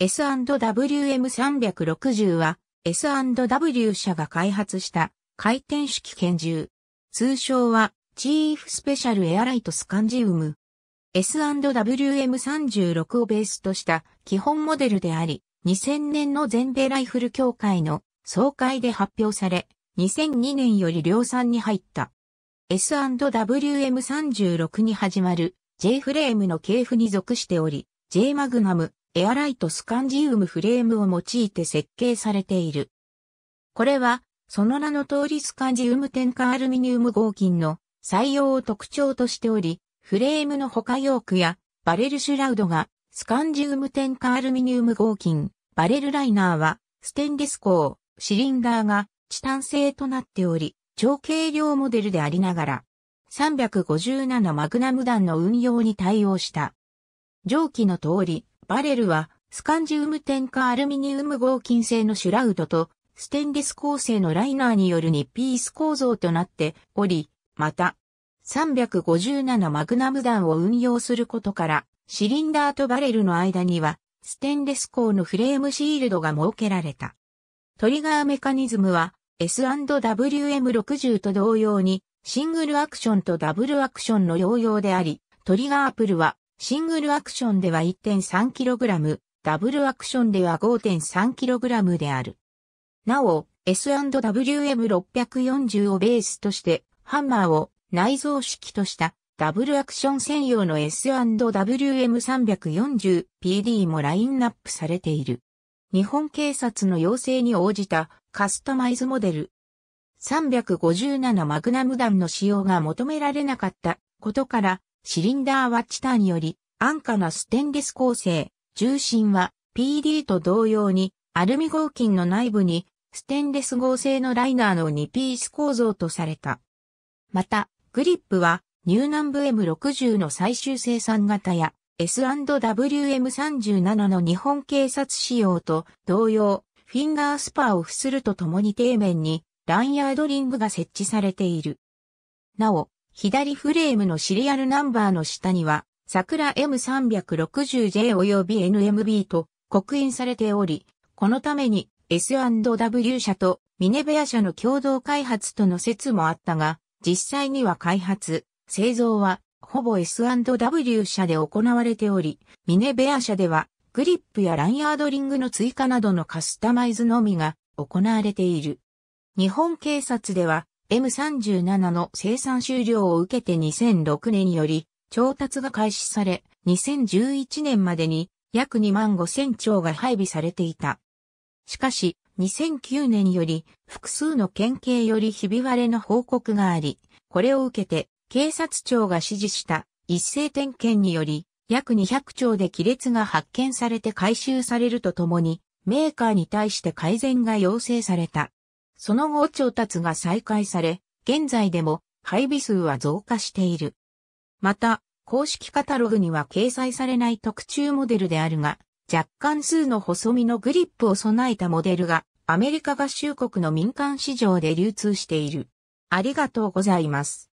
S&WM360 は S&W 社が開発した回転式拳銃。通称はチーフスペシャルエアライトスカンジウム。S&WM36 をベースとした基本モデルであり、2000年の全米ライフル協会の総会で発表され、2002年より量産に入った。S&WM36 に始まる J フレームの系譜に属しており、J マグナム、エアライトスカンジウムフレームを用いて設計されている。これは、その名の通りスカンジウム添加アルミニウム合金の採用を特徴としており、フレームの他ヨークやバレルシュラウドがスカンジウム添加アルミニウム合金、バレルライナーはステンレス鋼、シリンダーがチタン製となっており、超軽量モデルでありながら、357マグナム弾の運用に対応した。上記の通り、バレルは、スカンジウム添加アルミニウム合金製のシュラウドと、ステンレス構成のライナーによる2ピース構造となっており、また、357マグナム弾を運用することから、シリンダーとバレルの間には、ステンレス鋼のフレームシールドが設けられた。トリガーメカニズムは、S&WM60 と同様に、シングルアクションとダブルアクションの両用であり、トリガーアップルは、シングルアクションでは 1.3kg、ダブルアクションでは 5.3kg である。なお、S&WM640 をベースとして、ハンマーを内蔵式としたダブルアクション専用の S&WM340PD もラインナップされている。日本警察の要請に応じたカスタマイズモデル。357マグナム弾の使用が求められなかったことからシリンダーワッチターにより、安価なステンレス構成、重心は PD と同様に、アルミ合金の内部に、ステンレス合成のライナーの2ピース構造とされた。また、グリップは、ニューナンブ M60 の最終生産型や、S&WM37 の日本警察仕様と同様、フィンガースパーを付するとともに底面に、ランヤードリングが設置されている。なお、左フレームのシリアルナンバーの下には、桜 M360J 及び NMB と刻印されており、このために S&W 社とミネベア社の共同開発との説もあったが、実際には開発、製造はほぼ S&W 社で行われており、ミネベア社ではグリップやランヤードリングの追加などのカスタマイズのみが行われている。日本警察では M37 の生産終了を受けて2006年より調達が開始され、2011年までに約2万5000丁が配備されていた。しかし、2009年より複数の県警よりひび割れの報告があり、これを受けて警察庁が指示した一斉点検により約200丁で亀裂が発見されて回収されるとともに、メーカーに対して改善が要請された。その後調達が再開され、現在でも配備数は増加している。また、公式カタログには掲載されない特注モデルであるが、若干数の細身のグリップを備えたモデルがアメリカ合衆国の民間市場で流通している。ありがとうございます。